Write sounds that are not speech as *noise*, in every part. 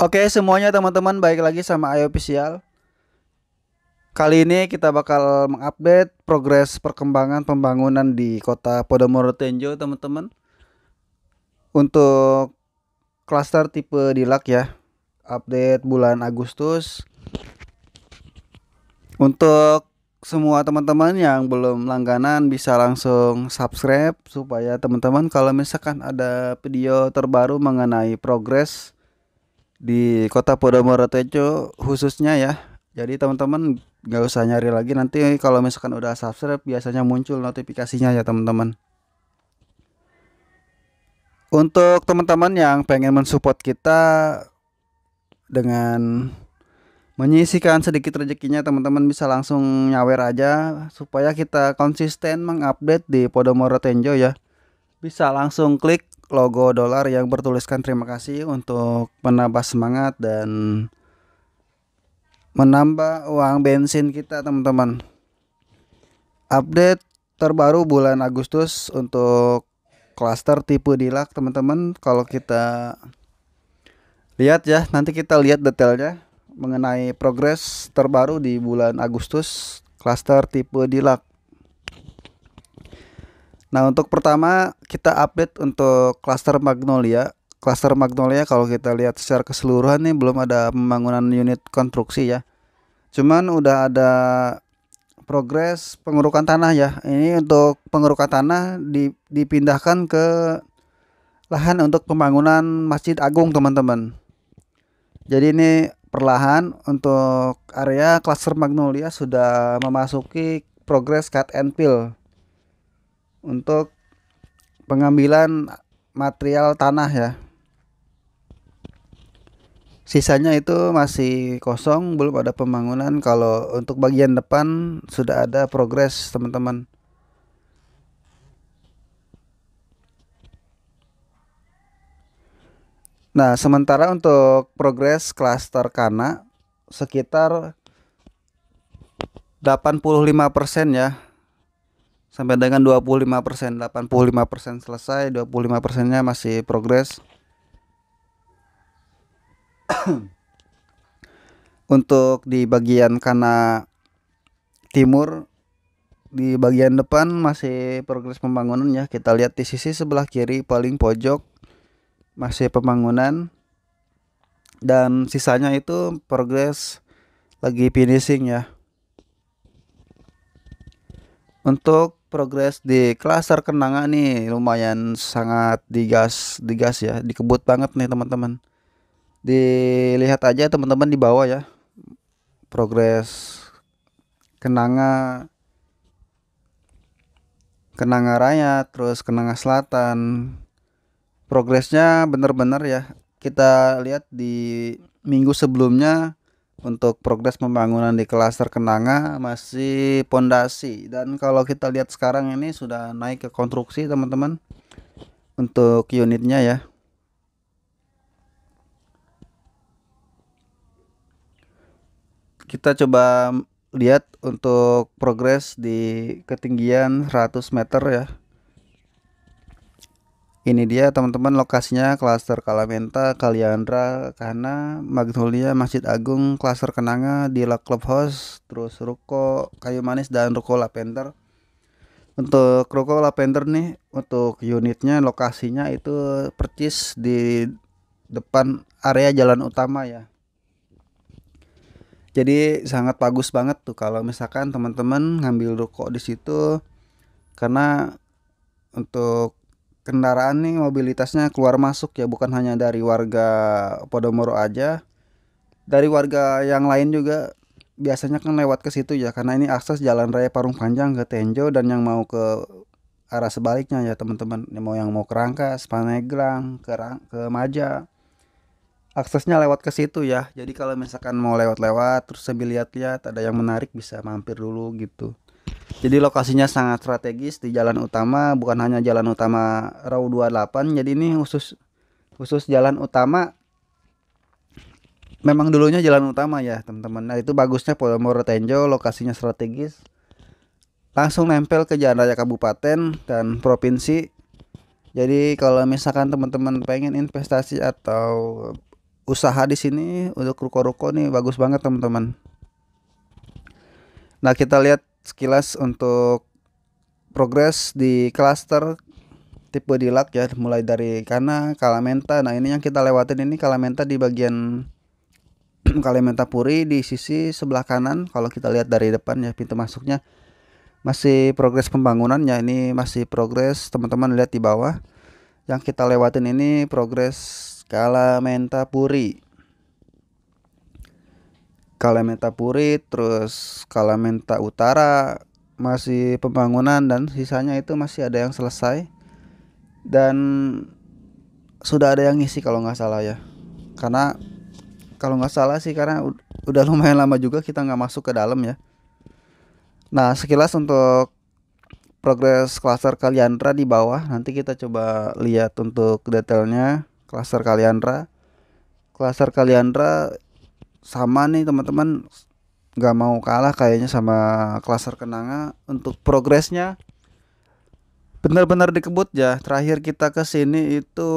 Oke semuanya teman-teman baik lagi sama Ayo Official Kali ini kita bakal mengupdate progres perkembangan pembangunan di kota Podomoro Tenjo teman-teman Untuk klaster tipe Dilak ya Update bulan Agustus Untuk semua teman-teman yang belum langganan bisa langsung subscribe Supaya teman-teman kalau misalkan ada video terbaru mengenai progres di kota Podomoro Tejo khususnya ya. Jadi teman-teman nggak usah nyari lagi nanti kalau misalkan udah subscribe biasanya muncul notifikasinya ya teman-teman. Untuk teman-teman yang pengen mensupport kita dengan menyisikan sedikit rezekinya teman-teman bisa langsung nyawer aja supaya kita konsisten mengupdate di Podomoro Tenjo ya. Bisa langsung klik logo dolar yang bertuliskan terima kasih untuk menambah semangat dan menambah uang bensin kita teman-teman. Update terbaru bulan Agustus untuk klaster tipe dilak teman-teman kalau kita lihat ya nanti kita lihat detailnya mengenai progres terbaru di bulan Agustus klaster tipe dilak Nah, untuk pertama kita update untuk klaster Magnolia. Klaster Magnolia kalau kita lihat secara keseluruhan nih belum ada pembangunan unit konstruksi ya. Cuman udah ada progres pengurukan tanah ya. Ini untuk pengurukan tanah dipindahkan ke lahan untuk pembangunan Masjid Agung, teman-teman. Jadi ini perlahan untuk area klaster Magnolia sudah memasuki progres cut and fill untuk pengambilan material tanah ya. Sisanya itu masih kosong, belum ada pembangunan. Kalau untuk bagian depan sudah ada progres, teman-teman. Nah, sementara untuk progres klaster Kana sekitar 85% ya sampai dengan 25%, 85% selesai, 25 persennya masih progres. *coughs* Untuk di bagian kanan timur di bagian depan masih progres pembangunan ya. Kita lihat di sisi sebelah kiri paling pojok masih pembangunan dan sisanya itu progres lagi finishing ya. Untuk progres di klaser kenanga nih lumayan sangat digas digas ya dikebut banget nih teman-teman dilihat aja teman-teman di bawah ya progres kenanga kenanga raya terus kenanga selatan progresnya bener-bener ya kita lihat di minggu sebelumnya untuk progres pembangunan di klaster Kenanga masih pondasi dan kalau kita lihat sekarang ini sudah naik ke konstruksi teman-teman untuk unitnya ya kita coba lihat untuk progres di ketinggian 100 meter ya ini dia teman-teman lokasinya klaster Kalamenta, Kaliandra, Kana, Magnolia, Masjid Agung, klaster Kenanga, di La Clubhouse, terus Ruko Kayu Manis dan Ruko Lavender. Untuk Ruko Lavender nih, untuk unitnya lokasinya itu percis di depan area jalan utama ya. Jadi sangat bagus banget tuh kalau misalkan teman-teman ngambil ruko di situ karena untuk kendaraan nih mobilitasnya keluar masuk ya bukan hanya dari warga Podomoro aja dari warga yang lain juga biasanya kan lewat ke situ ya karena ini akses jalan raya Parung Panjang ke Tenjo dan yang mau ke arah sebaliknya ya teman-teman yang mau yang mau ke Rangkas, Spanegrang, ke, Rang, ke Maja aksesnya lewat ke situ ya jadi kalau misalkan mau lewat-lewat terus sambil lihat-lihat ada yang menarik bisa mampir dulu gitu jadi lokasinya sangat strategis di jalan utama, bukan hanya jalan utama Rau 28. Jadi ini khusus khusus jalan utama. Memang dulunya jalan utama ya, teman-teman. Nah, itu bagusnya Podomoro Tenjo, lokasinya strategis. Langsung nempel ke jalan raya kabupaten dan provinsi. Jadi kalau misalkan teman-teman pengen investasi atau usaha di sini untuk ruko-ruko nih bagus banget, teman-teman. Nah, kita lihat sekilas untuk progres di cluster tipe dilak ya mulai dari karena Kalamenta. Nah, ini yang kita lewatin ini Kalamenta di bagian *clears throat* kalamenta Puri di sisi sebelah kanan kalau kita lihat dari depan ya pintu masuknya masih progres ya ini masih progres teman-teman lihat di bawah yang kita lewatin ini progres Kalamenta Puri Kalementa Puri, terus Kalementa Utara masih pembangunan dan sisanya itu masih ada yang selesai dan sudah ada yang ngisi kalau nggak salah ya karena kalau nggak salah sih karena udah lumayan lama juga kita nggak masuk ke dalam ya nah sekilas untuk progres klaster Kaliandra di bawah nanti kita coba lihat untuk detailnya klaster Kaliandra klaster Kaliandra sama nih teman-teman nggak mau kalah kayaknya sama klaser kenanga untuk progresnya benar-benar dikebut ya terakhir kita ke sini itu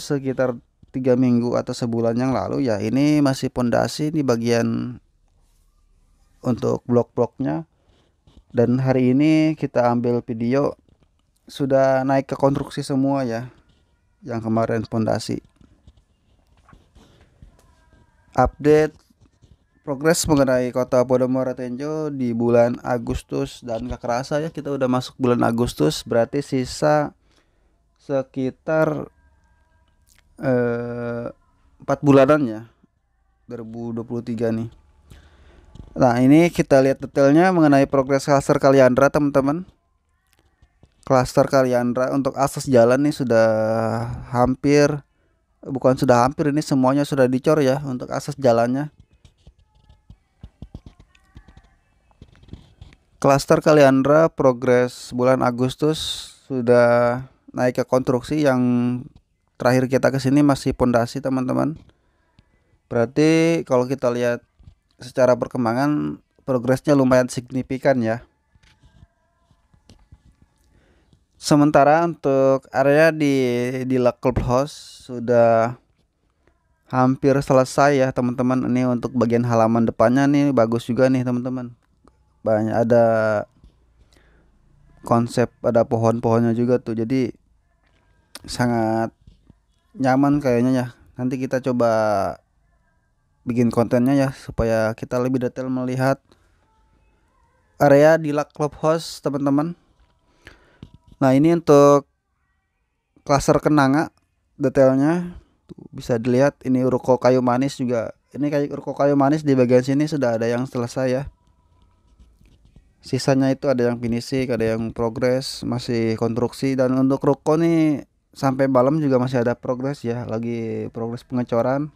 sekitar tiga minggu atau sebulan yang lalu ya ini masih pondasi di bagian untuk blok-bloknya dan hari ini kita ambil video sudah naik ke konstruksi semua ya yang kemarin pondasi update progres mengenai kota Podomoro Tenjo di bulan Agustus dan gak kerasa ya kita udah masuk bulan Agustus berarti sisa sekitar eh, empat eh, bulanan ya 2023 nih Nah ini kita lihat detailnya mengenai progres klaster Kaliandra teman-teman Klaster Kaliandra untuk akses jalan nih sudah hampir Bukan sudah hampir ini semuanya sudah dicor ya untuk akses jalannya Klaster Kaliandra progres bulan Agustus sudah naik ke konstruksi yang terakhir kita ke sini masih pondasi teman-teman. Berarti kalau kita lihat secara perkembangan progresnya lumayan signifikan ya. Sementara untuk area di di La Clubhouse sudah hampir selesai ya teman-teman. Ini untuk bagian halaman depannya nih bagus juga nih teman-teman banyak ada konsep ada pohon-pohonnya juga tuh jadi sangat nyaman kayaknya ya nanti kita coba bikin kontennya ya supaya kita lebih detail melihat area di La Clubhouse teman-teman nah ini untuk klaster kenanga detailnya tuh, bisa dilihat ini ruko kayu manis juga ini kayak ruko kayu manis di bagian sini sudah ada yang selesai ya sisanya itu ada yang finishing ada yang progress, masih konstruksi dan untuk ruko nih sampai malam juga masih ada progress ya lagi progres pengecoran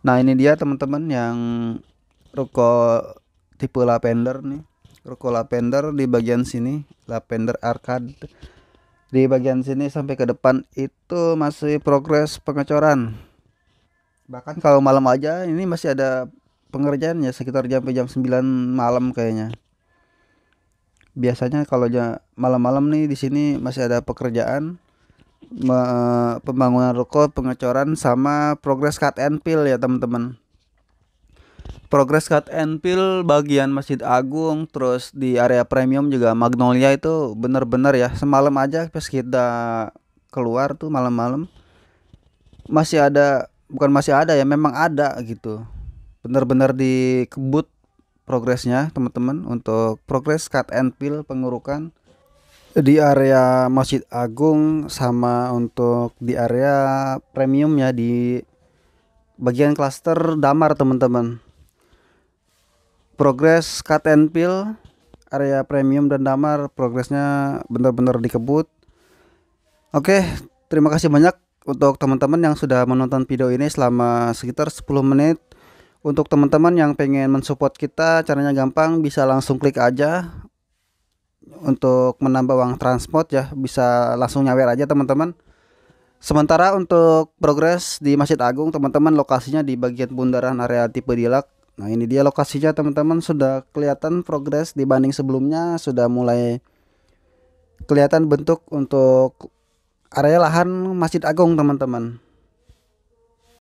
nah ini dia teman-teman yang ruko tipe lavender nih ruko lavender di bagian sini lavender arcade di bagian sini sampai ke depan itu masih progres pengecoran bahkan kalau malam aja ini masih ada pengerjaannya sekitar jam jam 9 malam kayaknya. Biasanya kalau malam-malam nih di sini masih ada pekerjaan me, pembangunan ruko, pengecoran sama progres cut and peel ya teman-teman. Progress Cut and Peel bagian Masjid Agung terus di area premium juga Magnolia itu benar-benar ya semalam aja pas kita keluar tuh malam-malam masih ada bukan masih ada ya memang ada gitu benar-benar dikebut progresnya teman-teman untuk progres cut and peel pengurukan di area Masjid Agung sama untuk di area premium ya di bagian klaster Damar teman-teman progres cut and peel area premium dan Damar progresnya benar-benar dikebut oke terima kasih banyak untuk teman-teman yang sudah menonton video ini selama sekitar 10 menit untuk teman-teman yang pengen mensupport kita, caranya gampang, bisa langsung klik aja untuk menambah uang transport ya, bisa langsung nyawer aja teman-teman. Sementara untuk progres di Masjid Agung, teman-teman lokasinya di bagian bundaran area tipe Dilak. Nah, ini dia lokasinya teman-teman, sudah kelihatan progres dibanding sebelumnya, sudah mulai kelihatan bentuk untuk area lahan Masjid Agung teman-teman.